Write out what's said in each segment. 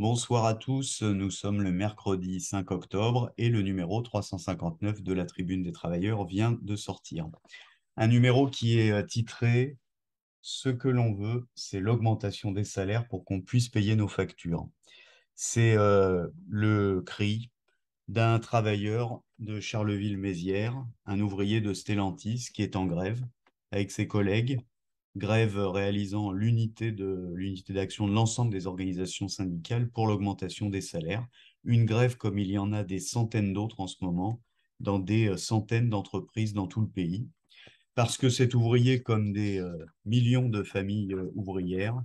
Bonsoir à tous, nous sommes le mercredi 5 octobre et le numéro 359 de la Tribune des Travailleurs vient de sortir. Un numéro qui est euh, titré Ce que l'on veut, c'est l'augmentation des salaires pour qu'on puisse payer nos factures. C'est euh, le cri d'un travailleur de Charleville-Mézières, un ouvrier de Stellantis qui est en grève avec ses collègues grève euh, réalisant l'unité de l'unité d'action de l'ensemble des organisations syndicales pour l'augmentation des salaires. Une grève comme il y en a des centaines d'autres en ce moment dans des euh, centaines d'entreprises dans tout le pays, parce que cet ouvrier, comme des euh, millions de familles ouvrières,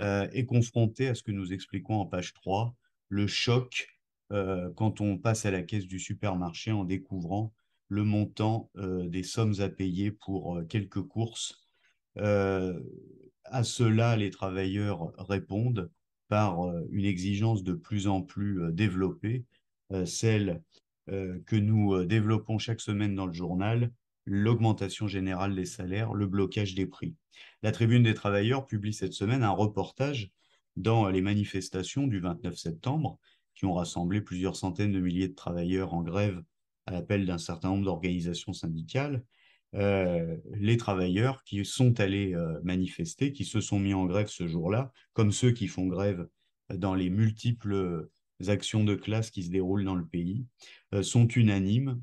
est confronté à ce que nous expliquons en page 3, le choc quand on passe à la caisse du supermarché en découvrant le montant des sommes à payer pour quelques courses euh, à cela, les travailleurs répondent par euh, une exigence de plus en plus euh, développée, celle que nous développons chaque semaine dans le journal, l'augmentation générale des salaires, le blocage des prix. La Tribune des travailleurs publie cette semaine un reportage dans les manifestations du 29 septembre qui ont rassemblé plusieurs centaines de milliers de travailleurs en grève à l'appel d'un certain nombre d'organisations syndicales. Euh, les travailleurs qui sont allés euh, manifester, qui se sont mis en grève ce jour-là, comme ceux qui font grève euh, dans les multiples actions de classe qui se déroulent dans le pays, sont unanimes.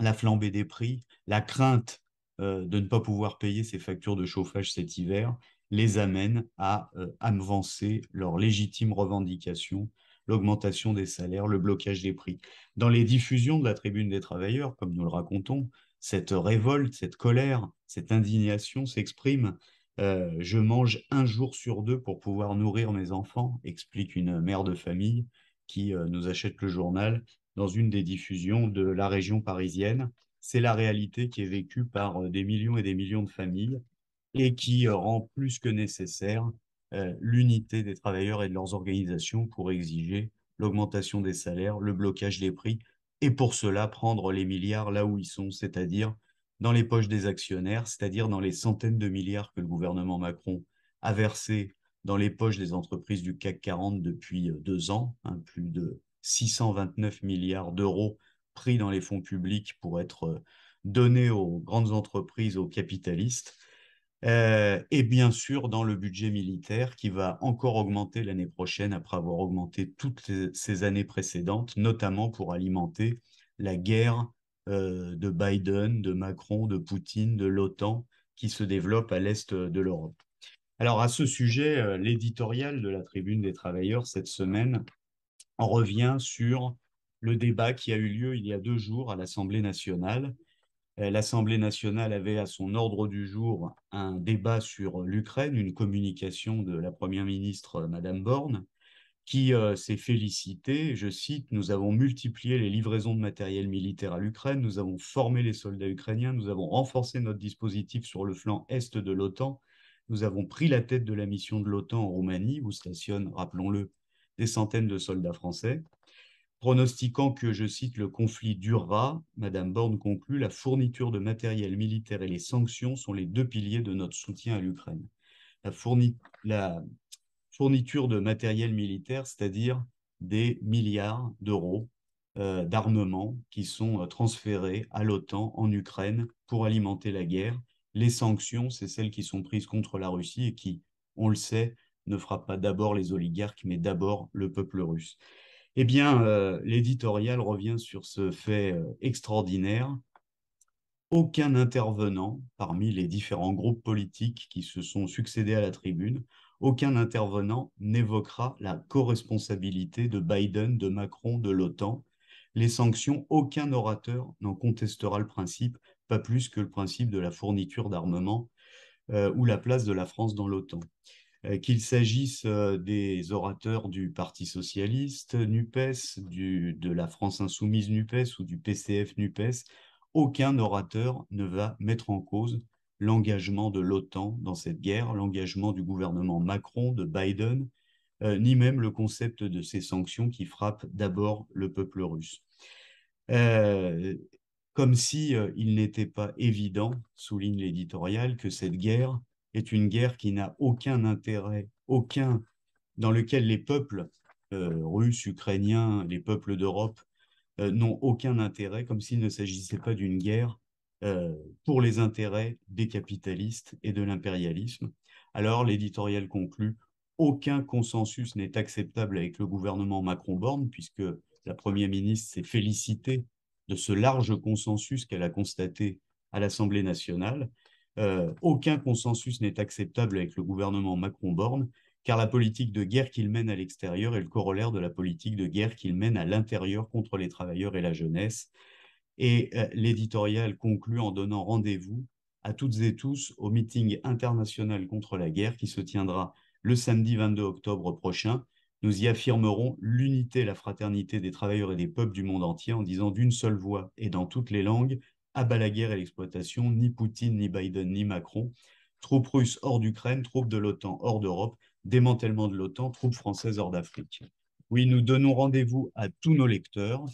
La flambée des prix, la crainte de ne pas pouvoir payer ses factures de chauffage cet hiver, les amène à avancer leurs légitimes revendications l'augmentation des salaires, le blocage des prix. Dans les diffusions de la tribune des travailleurs, comme nous le racontons, cette révolte, cette colère, cette indignation s'exprime. Euh, je mange un jour sur deux pour pouvoir nourrir mes enfants, explique une mère de famille qui euh, nous achète le journal dans une des diffusions de la région parisienne. C'est la réalité qui est vécue par euh, des millions et des millions de familles et qui rend plus que nécessaire l'unité des travailleurs et de leurs organisations pour exiger l'augmentation des salaires, le blocage des prix, et pour cela prendre les milliards là où ils sont, c'est-à-dire dans les poches des actionnaires, c'est-à-dire dans les centaines de milliards que le gouvernement Macron a versés dans les poches des entreprises du CAC 40 depuis euh, deux ans, hein, plus de 629 milliards d'euros pris dans les fonds publics pour être euh, donnés aux grandes entreprises, aux capitalistes. Euh, et bien sûr dans le budget militaire qui va encore augmenter l'année prochaine après avoir augmenté toutes ces années précédentes, notamment pour alimenter la guerre euh, de Biden, de Macron, de Poutine, de l'OTAN qui se développe à l'est euh, de l'Europe. Alors à ce sujet, l'éditorial de la Tribune des Travailleurs cette semaine en revient sur le débat qui a eu lieu il y a deux jours à l'Assemblée nationale euh, L'Assemblée nationale avait à son ordre du jour un débat sur l'Ukraine, une communication de la Première ministre, euh, Madame Borne, qui euh, s'est félicitée, je cite, Nous avons multiplié les livraisons de matériel militaire à l'Ukraine, nous avons formé les soldats ukrainiens, nous avons renforcé notre dispositif sur le flanc est de l'OTAN, nous avons pris la tête de la mission de l'OTAN en Roumanie, où stationnent, rappelons-le, des centaines de soldats français. Pronostiquant que, je cite, le conflit durera, Madame Borne conclut, la fourniture de matériel militaire et les sanctions sont les deux piliers de notre soutien à l'Ukraine. La, fourniture de matériel militaire, c'est-à-dire des milliards d'euros euh, d'armement qui sont euh, transférés à l'OTAN en Ukraine pour alimenter la guerre. Les sanctions, c'est celles qui sont prises contre la Russie et qui, on le sait, ne frappent pas d'abord les oligarques, mais d'abord le peuple russe. Eh bien, euh, l'éditorial revient sur ce fait euh, extraordinaire. Aucun intervenant parmi les différents groupes politiques qui se sont succédés à la tribune, aucun intervenant n'évoquera la co-responsabilité de Biden, de Macron, de l'OTAN. Les sanctions, aucun orateur n'en contestera le principe, pas plus que le principe de la fourniture d'armement euh, ou la place de la France dans l'OTAN. Euh, qu'il s'agisse des orateurs du Parti socialiste, NUPES, de la France insoumise NUPES ou du PCF NUPES, aucun orateur ne va mettre en cause l'engagement de l'OTAN dans cette guerre, l'engagement du gouvernement Macron, de Biden, euh, ni même le concept de ces sanctions qui frappent d'abord le peuple russe. Euh, comme si il n'était pas évident, souligne l'éditorial, que cette guerre est une guerre qui n'a aucun intérêt, aucun, dans lequel les peuples euh, russes, ukrainiens, les peuples d'Europe euh, n'ont aucun intérêt, comme s'il ne s'agissait pas d'une guerre euh, pour les intérêts des capitalistes et de l'impérialisme. Alors l'éditorial conclut, aucun consensus n'est acceptable avec le gouvernement Macron-Borne, puisque la Première ministre s'est félicitée de ce large consensus qu'elle a constaté à l'Assemblée nationale. Euh, aucun consensus n'est acceptable avec le gouvernement Macron-Borne, car la politique de guerre qu'il mène à l'extérieur est le corollaire de la politique de guerre qu'il mène à l'intérieur contre les travailleurs et la jeunesse. Et euh, l'éditorial conclut en donnant rendez-vous à toutes et tous au meeting international contre la guerre qui se tiendra le samedi 22 octobre prochain. Nous y affirmerons l'unité, la fraternité des travailleurs et des peuples du monde entier en disant d'une seule voix et dans toutes les langues abat la guerre et l'exploitation, ni Poutine, ni Biden, ni Macron. Troupes russes hors d'Ukraine, troupes de l'OTAN hors d'Europe, démantèlement de l'OTAN, troupes françaises hors d'Afrique. Oui, nous donnons rendez-vous à tous nos lecteurs,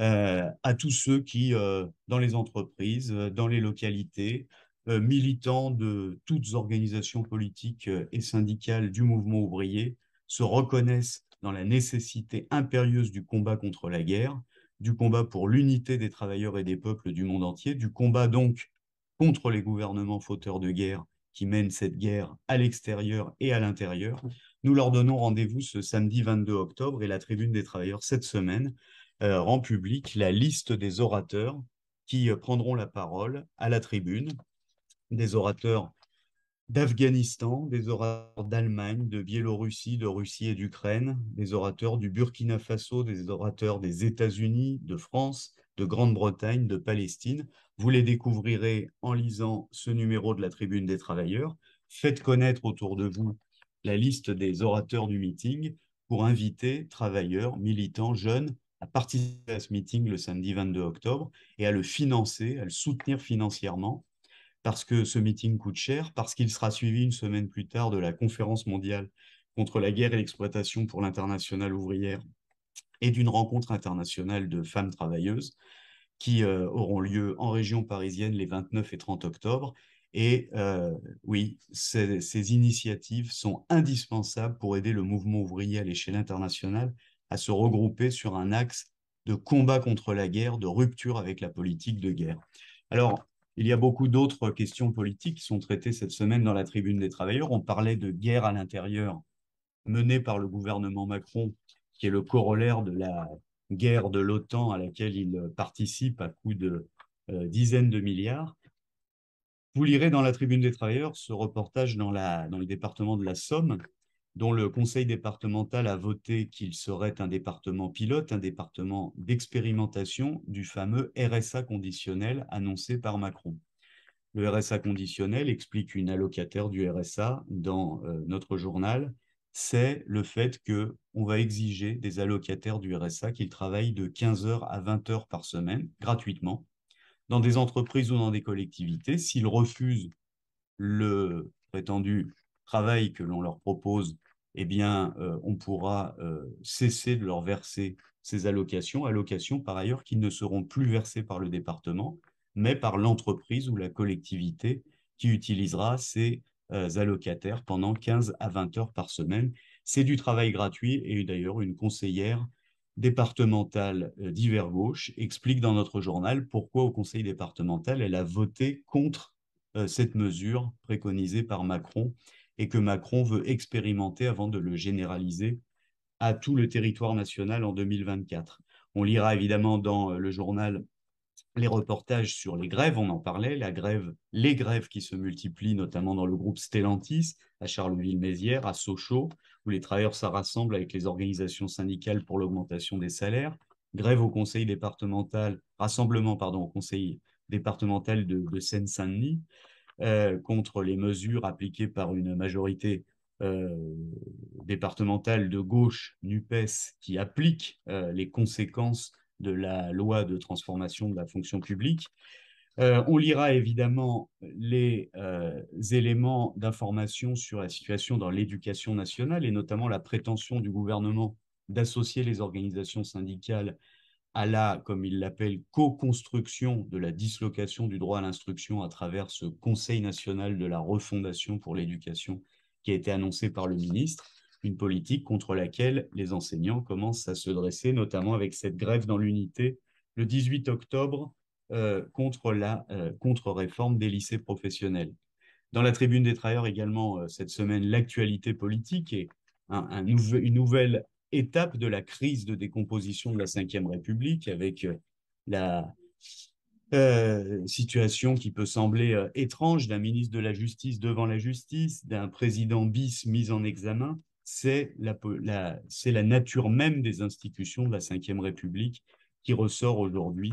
euh, à tous ceux qui, euh, dans les entreprises, euh, dans les localités, militants de toutes organisations politiques et syndicales du mouvement ouvrier, se reconnaissent dans la nécessité impérieuse du combat contre la guerre du combat pour l'unité des travailleurs et des peuples du monde entier, du combat donc contre les gouvernements fauteurs de guerre qui mènent cette guerre à l'extérieur et à l'intérieur. Nous leur donnons rendez-vous ce samedi 22 octobre et la Tribune des travailleurs cette semaine euh, rend publique la liste des orateurs qui euh, prendront la parole à la Tribune, des orateurs d'Afghanistan, des orateurs d'Allemagne, de Biélorussie, de Russie et d'Ukraine, des orateurs du Burkina Faso, des orateurs des États-Unis, de France, de Grande-Bretagne, de Palestine. Vous les découvrirez en lisant ce numéro de la Tribune des Travailleurs. Faites connaître autour de vous la liste des orateurs du meeting pour inviter travailleurs, militants, jeunes à participer à ce meeting le samedi 22 octobre et à le financer, à le soutenir financièrement parce que ce meeting coûte cher, parce qu'il sera suivi une semaine plus tard de la conférence mondiale contre la guerre et l'exploitation pour l'internationale ouvrière et d'une rencontre internationale de femmes travailleuses qui euh, auront lieu en région parisienne les 29 et 30 octobre. Et euh, oui, ces, ces initiatives sont indispensables pour aider le mouvement ouvrier à l'échelle internationale à se regrouper sur un axe de combat contre la guerre, de rupture avec la politique de guerre. Alors, il y a beaucoup d'autres questions politiques qui sont traitées cette semaine dans la tribune des travailleurs. On parlait de guerre à l'intérieur menée par le gouvernement Macron, qui est le corollaire de la guerre de l'OTAN à laquelle il participe à coups de euh, dizaines de milliards. Vous lirez dans la tribune des travailleurs ce reportage dans le département de la Somme, dont le conseil départemental a voté qu'il serait un département pilote, un département d'expérimentation du fameux RSA conditionnel annoncé par Macron. Le RSA conditionnel, explique une allocataire du RSA dans euh, notre journal, c'est le fait que on va exiger des allocataires du RSA qu'ils travaillent de 15 heures à 20 heures par semaine gratuitement dans des entreprises ou dans des collectivités s'ils refusent le prétendu travail que l'on leur propose, eh bien, euh, on pourra euh, cesser de leur verser ces allocations, allocations par ailleurs qui ne seront plus versées par le département, mais par l'entreprise ou la collectivité qui utilisera ces euh, allocataires pendant 15 à 20 heures par semaine. C'est du travail gratuit et d'ailleurs une conseillère départementale d'hiver gauche explique dans notre journal pourquoi au conseil départemental elle a voté contre cette mesure préconisée par Macron et que Macron veut expérimenter avant de le généraliser à tout le territoire national en 2024. On lira évidemment dans euh, le journal les reportages sur les grèves, on en parlait, la grève, les grèves qui se multiplient notamment dans le groupe Stellantis à Charleville-Mézières, à Sochaux, où les travailleurs se rassemblent avec les organisations syndicales pour l'augmentation des salaires, grève au conseil départemental, rassemblement pardon, au conseil départemental de Seine-Saint-Denis, euh, contre les mesures appliquées par une majorité euh, départementale de gauche, NUPES, qui applique euh, les conséquences de la loi de transformation de la fonction publique. on lira évidemment les éléments d'information sur la situation dans l'éducation nationale et notamment la prétention du gouvernement d'associer les organisations syndicales à la, comme il l'appelle, co-construction de la dislocation du droit à l'instruction à travers ce Conseil national de la refondation pour l'éducation qui a été annoncé par le ministre, une politique contre laquelle les enseignants commencent à se dresser, notamment avec cette grève dans l'unité le 18 octobre euh, contre la euh, contre-réforme des lycées professionnels. Dans la tribune des travailleurs également euh, cette semaine, l'actualité politique et un, une nouvelle étape de la crise de décomposition de la Ve République avec euh, la euh, situation qui peut sembler euh, étrange d'un ministre de la Justice devant la justice, d'un président bis mis en examen. C'est la, nature même des institutions de la Ve République qui ressort aujourd'hui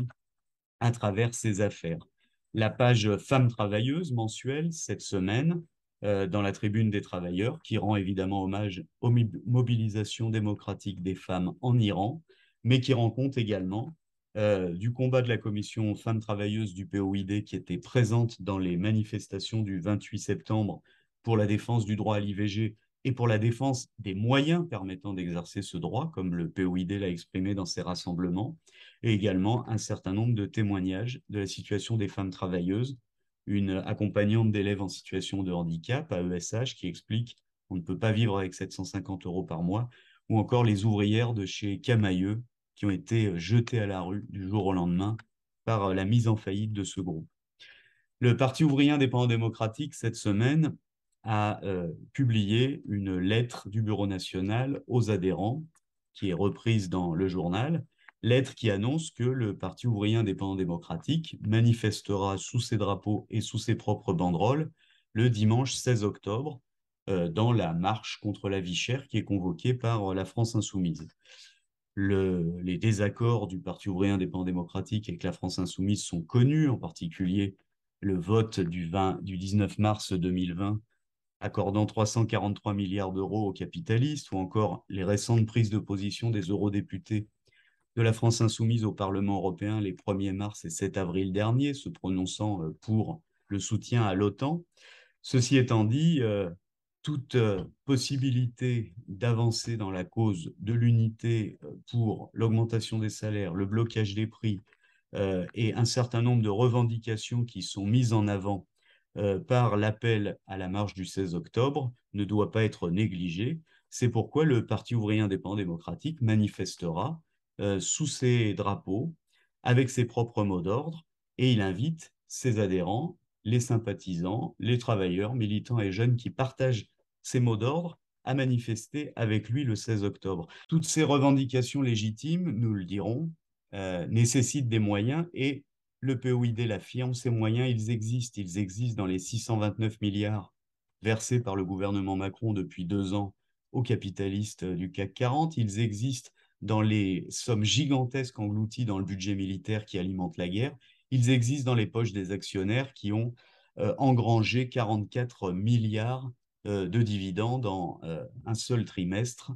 à travers ces affaires. La page Femmes travailleuses mensuelle cette semaine euh, dans la tribune des travailleurs, qui rend évidemment hommage aux mobilisations démocratiques des femmes en Iran, mais qui rend compte également euh, du combat de la commission femmes travailleuses du POID qui était présente dans les manifestations du 28 septembre pour la défense du droit à l'IVG et pour la défense des moyens permettant d'exercer ce droit, comme le POID l'a exprimé dans ses rassemblements, et également un certain nombre de témoignages de la situation des femmes travailleuses une accompagnante d'élèves en situation de handicap, à ESH qui explique qu'on ne peut pas vivre avec 750 euros par mois, ou encore les ouvrières de chez Camailleux, qui ont été jetées à la rue du jour au lendemain par la mise en faillite de ce groupe. Le Parti ouvrier indépendant démocratique, cette semaine, a euh, publié une lettre du Bureau national aux adhérents, qui est reprise dans le journal, lettre qui annonce que le Parti ouvrier indépendant démocratique manifestera sous ses drapeaux et sous ses propres banderoles le dimanche 16 octobre euh, dans la marche contre la vie chère qui est convoquée par euh, la France insoumise. les désaccords du Parti ouvrier indépendant démocratique avec la France insoumise sont connus, en particulier le vote du, 20, du 19 mars 2020 accordant 343 milliards d'euros aux capitalistes, ou encore les récentes prises de position des eurodéputés de la France insoumise au Parlement européen les 1er mars et 7 avril dernier, se prononçant euh, pour le soutien à l'OTAN. Ceci étant dit, euh, toute euh, possibilité d'avancer dans la cause de l'unité pour l'augmentation des salaires, le blocage des prix et un certain nombre de revendications qui sont mises en avant par l'appel à la marche du 16 octobre ne doit pas être négligée. C'est pourquoi le Parti ouvrier indépendant démocratique manifestera euh, sous ses drapeaux, avec ses propres mots d'ordre, et il invite ses adhérents, les sympathisants, les travailleurs, militants et jeunes qui partagent ces mots d'ordre à manifester avec lui le 16 octobre. Toutes ces revendications légitimes, nous le dirons, euh, nécessitent des moyens et le POID l'affirme, ces moyens, ils existent. Ils existent dans les 629 milliards versés par le gouvernement Macron depuis deux ans aux capitalistes du CAC 40. Ils existent dans les sommes gigantesques englouties dans le budget militaire qui alimente la guerre, ils existent dans les poches des actionnaires qui ont euh, engrangé 44 milliards euh, de dividendes dans euh, un seul trimestre.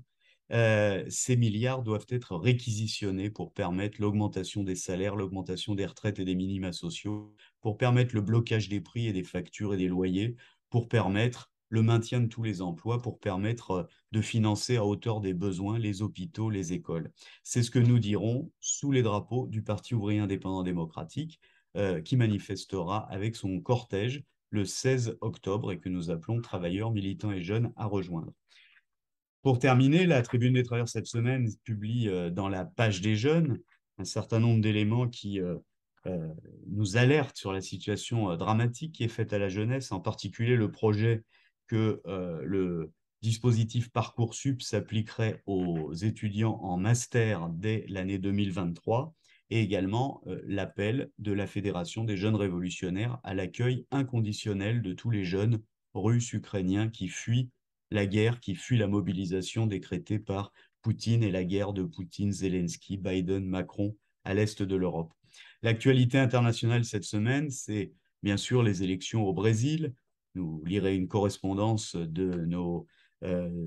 ces milliards doivent être réquisitionnés pour permettre l'augmentation des salaires, l'augmentation des retraites et des minima sociaux, pour permettre le blocage des prix et des factures et des loyers, pour permettre le maintien de tous les emplois pour permettre euh, de financer à hauteur des besoins les hôpitaux, les écoles. C'est ce que nous dirons sous les drapeaux du Parti ouvrier indépendant démocratique euh, qui manifestera avec son cortège le 16 octobre et que nous appelons travailleurs, militants et jeunes à rejoindre. Pour terminer, la Tribune des Travailleurs cette semaine publie euh, dans la page des jeunes un certain nombre d'éléments qui nous alertent sur la situation dramatique qui est faite à la jeunesse, en particulier le projet que euh, le dispositif Parcoursup s'appliquerait aux étudiants en master dès l'année 2023 et également euh, l'appel de la Fédération des jeunes révolutionnaires à l'accueil inconditionnel de tous les jeunes russes ukrainiens qui fuient la guerre, qui fuient la mobilisation décrétée par Poutine et la guerre de Poutine, Zelensky, Biden, Macron à l'est de l'Europe. L'actualité internationale cette semaine, c'est bien sûr les élections au Brésil, vous lirez une correspondance de nos euh,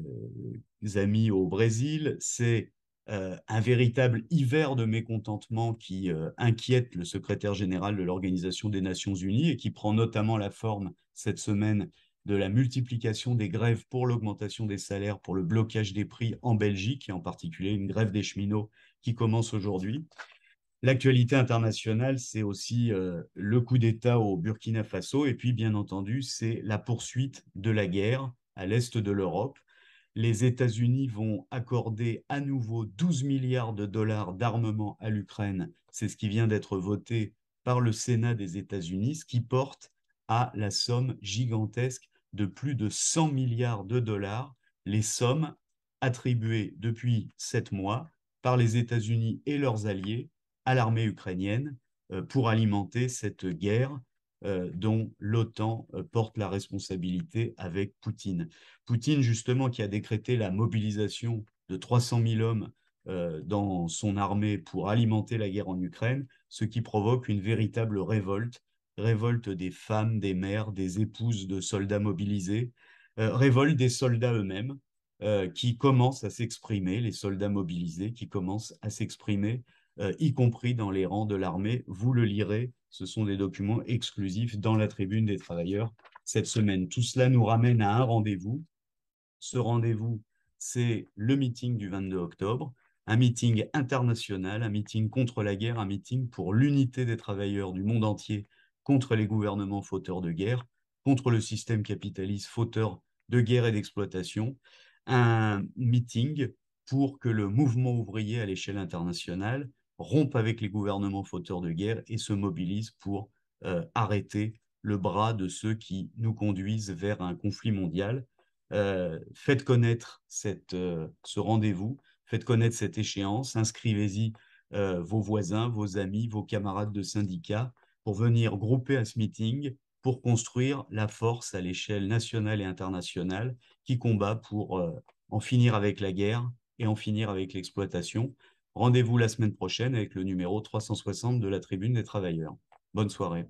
amis au Brésil. C'est euh, un véritable hiver de mécontentement qui euh, inquiète le secrétaire général de l'Organisation des Nations Unies et qui prend notamment la forme cette semaine de la multiplication des grèves pour l'augmentation des salaires, pour le blocage des prix en Belgique, et en particulier une grève des cheminots qui commence aujourd'hui. L'actualité internationale, c'est aussi euh, le coup d'État au Burkina Faso et puis, bien entendu, c'est la poursuite de la guerre à l'est de l'Europe. Les États-Unis vont accorder à nouveau 12 milliards de dollars d'armement à l'Ukraine. C'est ce qui vient d'être voté par le Sénat des États-Unis, ce qui porte à la somme gigantesque de plus de 100 milliards de dollars, les sommes attribuées depuis sept mois par les États-Unis et leurs alliés à l'armée ukrainienne euh, pour alimenter cette guerre euh, dont l'OTAN euh, porte la responsabilité avec Poutine. Poutine, justement, qui a décrété la mobilisation de 300 000 hommes dans son armée pour alimenter la guerre en Ukraine, ce qui provoque une véritable révolte, révolte des femmes, des mères, des épouses de soldats mobilisés, révolte des soldats eux-mêmes, qui commencent à s'exprimer, les soldats mobilisés qui commencent à s'exprimer euh, y compris dans les rangs de l'armée. Vous le lirez, ce sont des documents exclusifs dans la tribune des travailleurs cette semaine. Tout cela nous ramène à un rendez-vous. Ce rendez-vous, c'est le meeting du 22 octobre, un meeting international, un meeting contre la guerre, un meeting pour l'unité des travailleurs du monde entier contre les gouvernements fauteurs de guerre, contre le système capitaliste fauteur de guerre et d'exploitation, un meeting pour que le mouvement ouvrier à l'échelle internationale, rompent avec les gouvernements fauteurs de guerre et se mobilisent pour euh, arrêter le bras de ceux qui nous conduisent vers un conflit mondial. Euh, faites connaître euh, ce rendez-vous, faites connaître cette échéance, inscrivez-y vos voisins, vos amis, vos camarades de syndicats pour venir grouper à ce meeting pour construire la force à l'échelle nationale et internationale qui combat pour en finir avec la guerre et en finir avec l'exploitation. Rendez-vous la semaine prochaine avec le numéro 360 de la Tribune des Travailleurs. Bonne soirée.